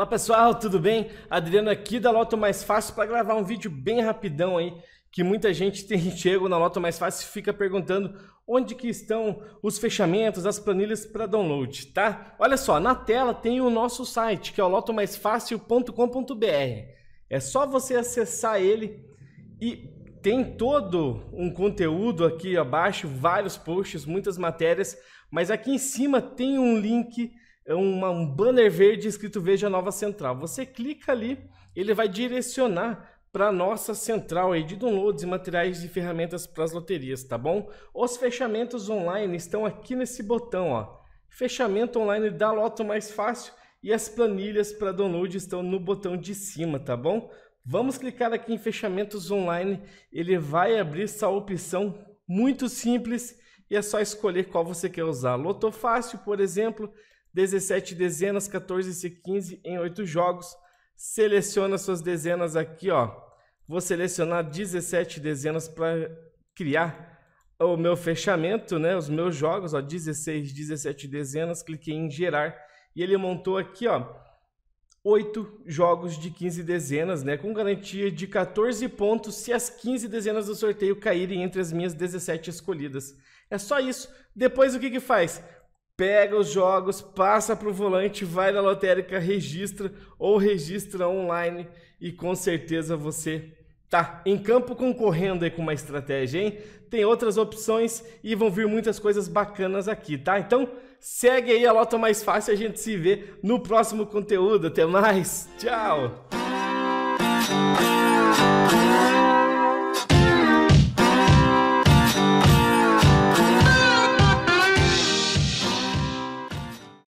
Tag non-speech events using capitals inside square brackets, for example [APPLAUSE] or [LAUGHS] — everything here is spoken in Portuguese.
Olá pessoal, tudo bem? Adriano aqui da Loto Mais Fácil para gravar um vídeo bem rapidão aí, que muita gente [LAUGHS] tem chego na Loto Mais Fácil e fica perguntando onde que estão os fechamentos, as planilhas para download, tá? Olha só, na tela tem o nosso site, que é o lotomaisfácil.com.br. É só você acessar ele e tem todo um conteúdo aqui abaixo, vários posts, muitas matérias, mas aqui em cima tem um link é uma, um banner verde escrito Veja Nova Central. Você clica ali, ele vai direcionar para a nossa central aí de downloads e materiais e ferramentas para as loterias, tá bom? Os fechamentos online estão aqui nesse botão, ó. Fechamento online da Loto Mais Fácil e as planilhas para download estão no botão de cima, tá bom? Vamos clicar aqui em fechamentos online, ele vai abrir essa opção muito simples e é só escolher qual você quer usar. Loto Fácil, por exemplo, 17 dezenas, 14 e 15 em 8 jogos. Seleciona suas dezenas aqui, ó. Vou selecionar 17 dezenas para criar o meu fechamento, né? Os meus jogos, ó, 16, 17 dezenas, cliquei em gerar e ele montou aqui, ó, 8 jogos de 15 dezenas, né? Com garantia de 14 pontos se as 15 dezenas do sorteio caírem entre as minhas 17 escolhidas. É só isso. Depois o que que faz? pega os jogos, passa para o volante, vai na lotérica, registra ou registra online e com certeza você tá em campo concorrendo aí com uma estratégia, hein? Tem outras opções e vão vir muitas coisas bacanas aqui, tá? Então segue aí a Lota Mais Fácil, a gente se vê no próximo conteúdo. Até mais, tchau!